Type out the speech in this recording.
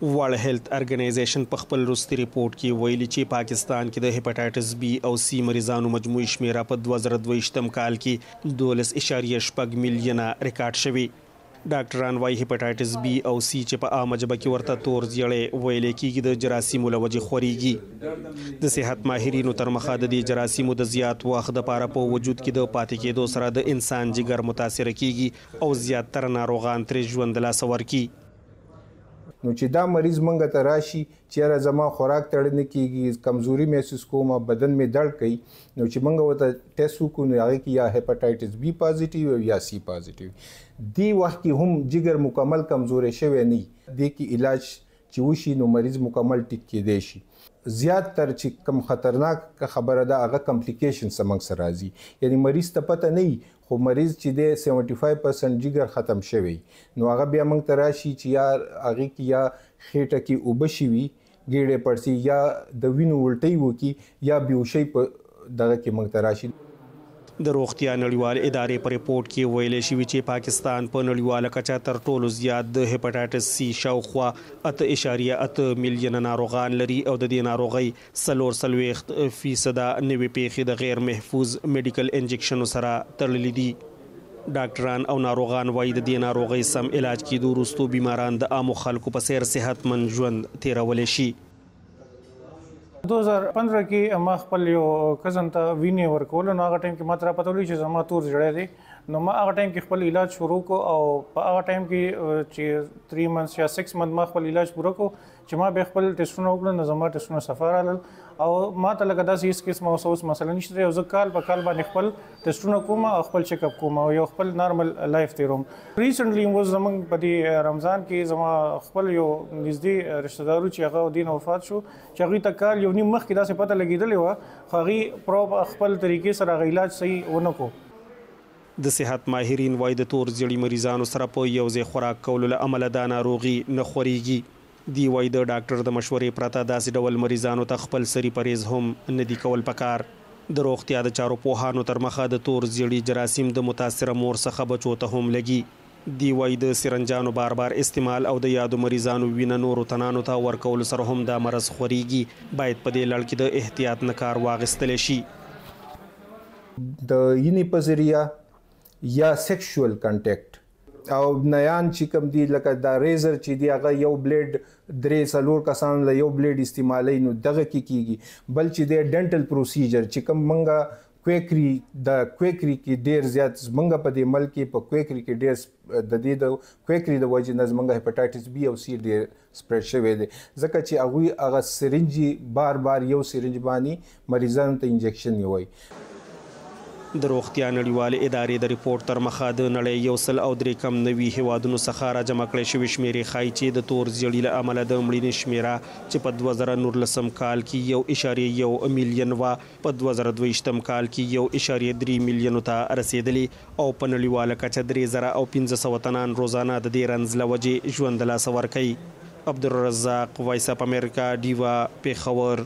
وړ هیلث ارګنایزیشن په خپل روستي ریپورت کې ویلي چې پاکستان کې د هپاتایټس بي او سي مریضانو مجموعي شمیره په 2022 کال کې 12.8 میلیونه ریکارډ شوی ډاکټران وايي هپاتایټس بي او سي چې په عامه جبه کې ورته تور ځړې ویل کېږي د جراسیمو لوجه خوريږي د صحت ماهرینو تر مخه د جراسیمو د زیات وخت د پاره په وجود کې د پاتې کېدو سره د انسان جګر متاثر کیږي او زیاتره ناروغان تر ژوند لا سور کیږي نو چې دا مریض مونږ ته راشي چیرې زما خوراک تړنه کیږي کمزوري محسوس کوم بدن می درد کوي نو چې مونږ وته ټیسټ وکړو نو هغه کې یا هپاتایټس بی پازیټیو یا سی پازیټیو دی وخت کې هم جګر مکمل کمزورې شوی نه دي کې علاج چې وشي نو مریض مکمل ټیک کېدی شي زیات تر چې کم خطرناک خبره ده هغه کمپلیکیشن سمنګ سره راځي یعنی مریض ته پته نه خو مریض چې دی 75% جګر ختم شوی نو هغه بیا موږ ته راشي چې یا هغه کې یا خېټه کې اوبه شوي ګېډې پړسي یا د وینو ولټي وکي یا بیوشي په دغه کې موږ ته راشي د روغتیا نړیوال ادارې په ریپورت کې ویل شوی چې پاکستان په نړیواله کچه تر ټولو زیات د هپاتایټس سي شاوخوا 8.8 میلیون ناروغان لري او د دې ناروغي سلور سلويخت فیصد نوي پیخي د غیر محفوظ میډیکل انجکشنو سره تړلې دي ډاکټران او ناروغان وايي د دې ناروغي سم علاج کیدو وروستو بیماران د عام خلکو په سیر صحتمن ژوند تیرول شي 2015 کې ما خپل یو کزن ته وینې ورکول نو هغه ټایم کې ما تر پته ولې چې زما تور جوړې دي نو ما هغه ټایم کې خپل علاج شروع کو او په هغه ټایم کې چې 3 منس یا 6 منت ما خپل علاج پوره کو چې ما به خپل ټیسټونه وکړل نو زما ټیسټونه سفر ال او ما ته لګا داسې هیڅ قسم اوس اوس مثلا نشته یو ځکال په کال باندې خپل ټیسټونه کوم او خپل چیک اپ کوم او یو خپل نارمل لایف تیروم ریسنټلی مو زمون په دې رمضان کې زما خپل یو نږدې رشتہ دارو چې هغه دین وفات شو چې هغه ته کال یو نیم مخکې داسې پته لګیدلې و خو هغه پرو خپل طریقې سره علاج صحیح ونه کو د صحت ماهرین وای د تور زیړي مریضانو سره په یو ځای خوراک کولو له امله دا ناروغي نه خوريږي دی وای د ډاکټر د مشورې پرته داسې ډول مریضانو ته خپل سری پرېز هم نه دی کول پکار د روغتیا د چارو پوهانو تر مخه د تور زیړي جراثیم د متاثره مور څخه بچو ته هم لګي دی وای د سرنجانو بار بار استعمال او د یادو مریضانو وینه نورو تنانو ته ورکول سره هم دا مرض خوريږي باید په دې لړ کې د احتیاط نه کار واغستل شي د یني په ذریعہ یا سیکشوال کنټیکټ او نیان چې کوم دی لکه دا ریزر چې دی هغه یو بلیډ درې سلور کسان له یو بلیډ استعمالي نو دغه کی کیږي بل چې دی ډینټل پروسیجر چې کوم منګه کویکری د کویکری کې ډیر زیات منګه په دې ملک په کویکری کې ډیر د دې د کویکری د وجې نز منګه هپاتایټس بی او سی ډیر سپریډ شوی دی ځکه چې هغه هغه سرنجي بار بار یو سرنج باندې مریضانو ته انجکشن نیوي د روغتیا نړیوال ادارې د ریپورت تر مخه د نړۍ یو سل او درې کم نوي هیوادونو څخه را جمع کړی شوی شمیرې ښایي چې د تور زیړي له امله د مړینې شمیره چې په 2019 کال کې یو اشاریه یو میلیون وه په 2022 کال کې یو اشاریه 3 میلیون ته رسیدلې او په نړیواله کچه درې زره او 1500 تنان روزانه د دې رنځ لوجه ژوند لا سور کوي عبدالرزاق وایس اپ امریکا دیوا پیښور